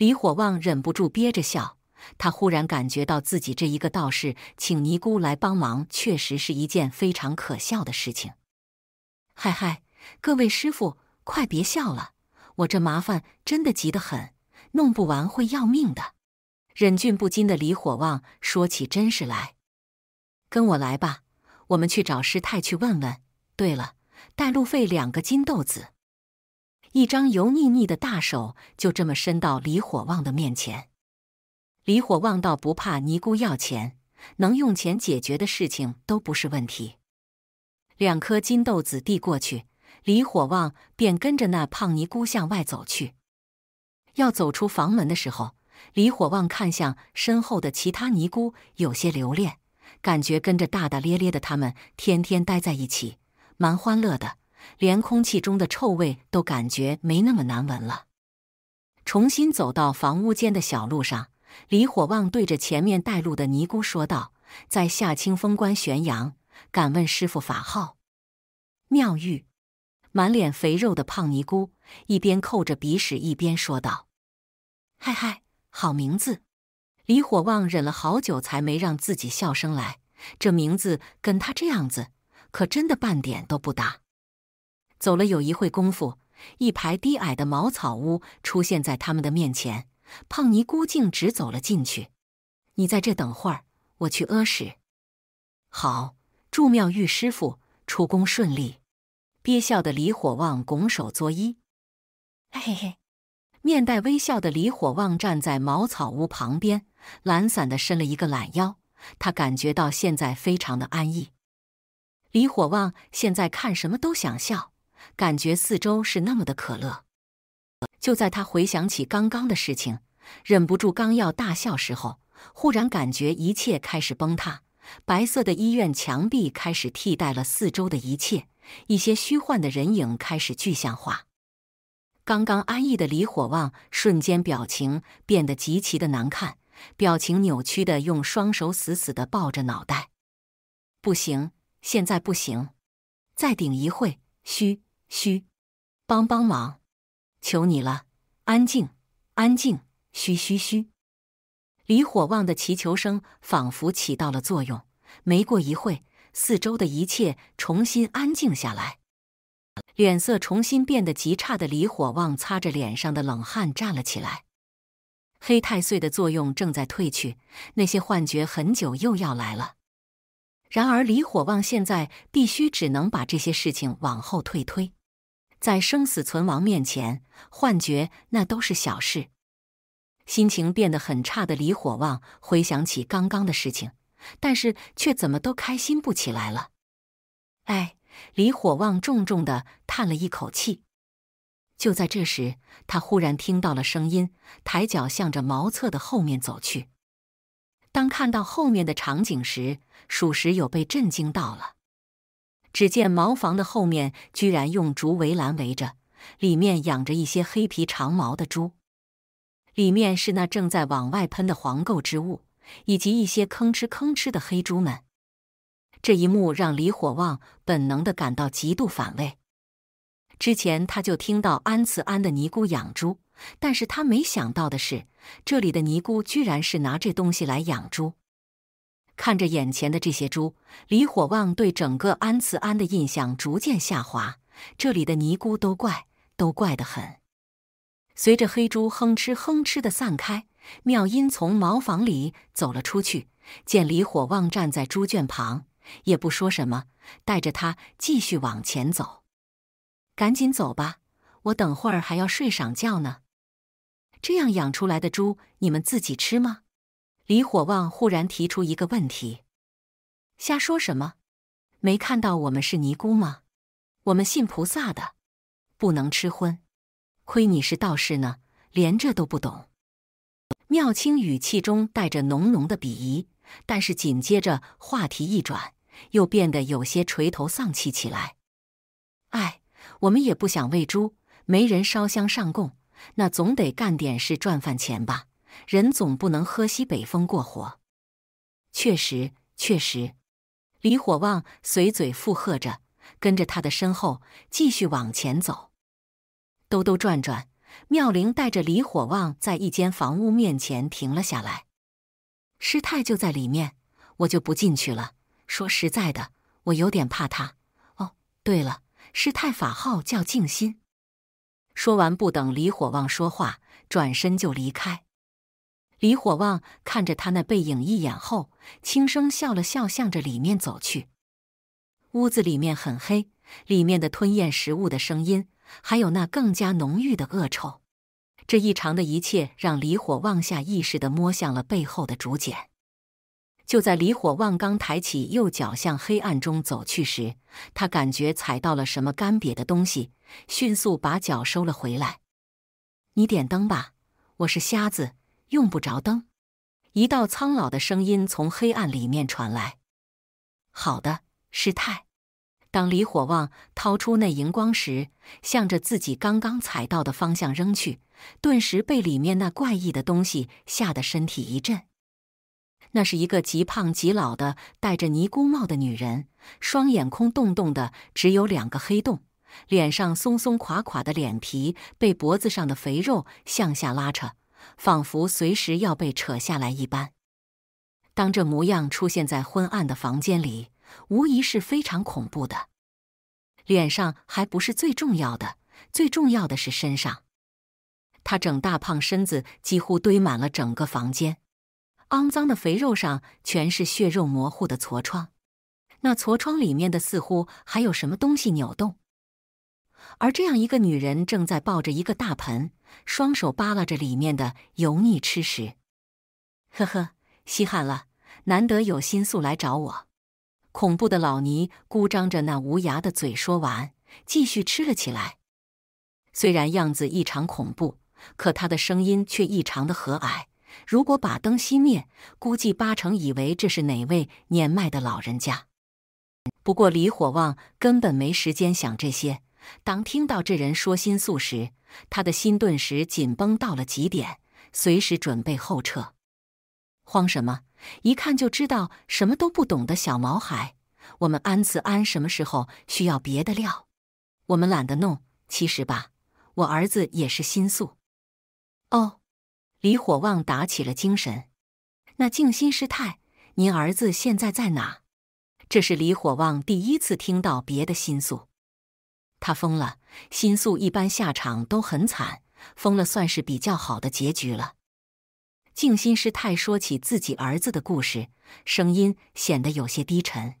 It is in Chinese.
李火旺忍不住憋着笑，他忽然感觉到自己这一个道士请尼姑来帮忙，确实是一件非常可笑的事情。嗨嗨，各位师傅，快别笑了，我这麻烦真的急得很，弄不完会要命的。忍俊不禁的李火旺说起真事来：“跟我来吧，我们去找师太去问问。对了，带路费两个金豆子。”一张油腻腻的大手就这么伸到李火旺的面前，李火旺倒不怕尼姑要钱，能用钱解决的事情都不是问题。两颗金豆子递过去，李火旺便跟着那胖尼姑向外走去。要走出房门的时候，李火旺看向身后的其他尼姑，有些留恋，感觉跟着大大咧咧的他们天天待在一起，蛮欢乐的。连空气中的臭味都感觉没那么难闻了。重新走到房屋间的小路上，李火旺对着前面带路的尼姑说道：“在下清风观玄阳，敢问师傅法号？”妙玉，满脸肥肉的胖尼姑一边扣着鼻屎一边说道：“嗨嗨，好名字！”李火旺忍了好久才没让自己笑声来。这名字跟他这样子，可真的半点都不搭。走了有一会功夫，一排低矮的茅草屋出现在他们的面前。胖尼姑径直走了进去。你在这等会儿，我去屙屎。好，祝妙玉师傅出宫顺利。憋笑的李火旺拱手作揖。嘿嘿，面带微笑的李火旺站在茅草屋旁边，懒散的伸了一个懒腰。他感觉到现在非常的安逸。李火旺现在看什么都想笑。感觉四周是那么的可乐。就在他回想起刚刚的事情，忍不住刚要大笑时候，忽然感觉一切开始崩塌，白色的医院墙壁开始替代了四周的一切，一些虚幻的人影开始具象化。刚刚安逸的李火旺瞬间表情变得极其的难看，表情扭曲的用双手死死的抱着脑袋。不行，现在不行，再顶一会。嘘。嘘，帮帮忙，求你了，安静，安静。嘘嘘嘘，李火旺的祈求声仿佛起到了作用，没过一会四周的一切重新安静下来，脸色重新变得极差的李火旺擦着脸上的冷汗站了起来。黑太岁的作用正在退去，那些幻觉很久又要来了。然而，李火旺现在必须只能把这些事情往后推推。在生死存亡面前，幻觉那都是小事。心情变得很差的李火旺回想起刚刚的事情，但是却怎么都开心不起来了。哎，李火旺重重的叹了一口气。就在这时，他忽然听到了声音，抬脚向着茅厕的后面走去。当看到后面的场景时，属实有被震惊到了。只见茅房的后面居然用竹围栏围着，里面养着一些黑皮长毛的猪，里面是那正在往外喷的黄垢之物，以及一些吭哧吭哧的黑猪们。这一幕让李火旺本能的感到极度反胃。之前他就听到安慈庵的尼姑养猪，但是他没想到的是，这里的尼姑居然是拿这东西来养猪。看着眼前的这些猪，李火旺对整个安慈庵的印象逐渐下滑。这里的尼姑都怪，都怪得很。随着黑猪哼哧哼哧的散开，妙音从茅房里走了出去，见李火旺站在猪圈旁，也不说什么，带着他继续往前走。赶紧走吧，我等会儿还要睡晌觉呢。这样养出来的猪，你们自己吃吗？李火旺忽然提出一个问题：“瞎说什么？没看到我们是尼姑吗？我们信菩萨的，不能吃荤。亏你是道士呢，连这都不懂。”妙清语气中带着浓浓的鄙夷，但是紧接着话题一转，又变得有些垂头丧气起来。“哎，我们也不想喂猪，没人烧香上供，那总得干点事赚饭钱吧。”人总不能喝西北风过活，确实确实，李火旺随嘴附和着，跟着他的身后继续往前走。兜兜转转，妙龄带着李火旺在一间房屋面前停了下来。师太就在里面，我就不进去了。说实在的，我有点怕他。哦，对了，师太法号叫静心。说完，不等李火旺说话，转身就离开。李火旺看着他那背影一眼后，轻声笑了笑，向着里面走去。屋子里面很黑，里面的吞咽食物的声音，还有那更加浓郁的恶臭，这异常的一切让李火旺下意识地摸向了背后的竹简。就在李火旺刚抬起右脚向黑暗中走去时，他感觉踩到了什么干瘪的东西，迅速把脚收了回来。“你点灯吧，我是瞎子。”用不着灯，一道苍老的声音从黑暗里面传来。“好的，师太。”当李火旺掏出那荧光时，向着自己刚刚踩到的方向扔去，顿时被里面那怪异的东西吓得身体一震。那是一个极胖极老的戴着尼姑帽的女人，双眼空洞洞的，只有两个黑洞，脸上松松垮垮的脸皮被脖子上的肥肉向下拉扯。仿佛随时要被扯下来一般。当这模样出现在昏暗的房间里，无疑是非常恐怖的。脸上还不是最重要的，最重要的是身上。他整大胖身子几乎堆满了整个房间，肮脏的肥肉上全是血肉模糊的痤疮，那痤疮里面的似乎还有什么东西扭动。而这样一个女人正在抱着一个大盆，双手扒拉着里面的油腻吃食。呵呵，稀罕了，难得有心素来找我。恐怖的老尼孤张着那无牙的嘴，说完继续吃了起来。虽然样子异常恐怖，可他的声音却异常的和蔼。如果把灯熄灭，估计八成以为这是哪位年迈的老人家。不过李火旺根本没时间想这些。当听到这人说心素时，他的心顿时紧绷到了极点，随时准备后撤。慌什么？一看就知道什么都不懂的小毛孩。我们安慈安什么时候需要别的料？我们懒得弄。其实吧，我儿子也是心素。哦，李火旺打起了精神。那静心师太，您儿子现在在哪？这是李火旺第一次听到别的心素。他疯了，心宿一般下场都很惨，疯了算是比较好的结局了。静心师太说起自己儿子的故事，声音显得有些低沉。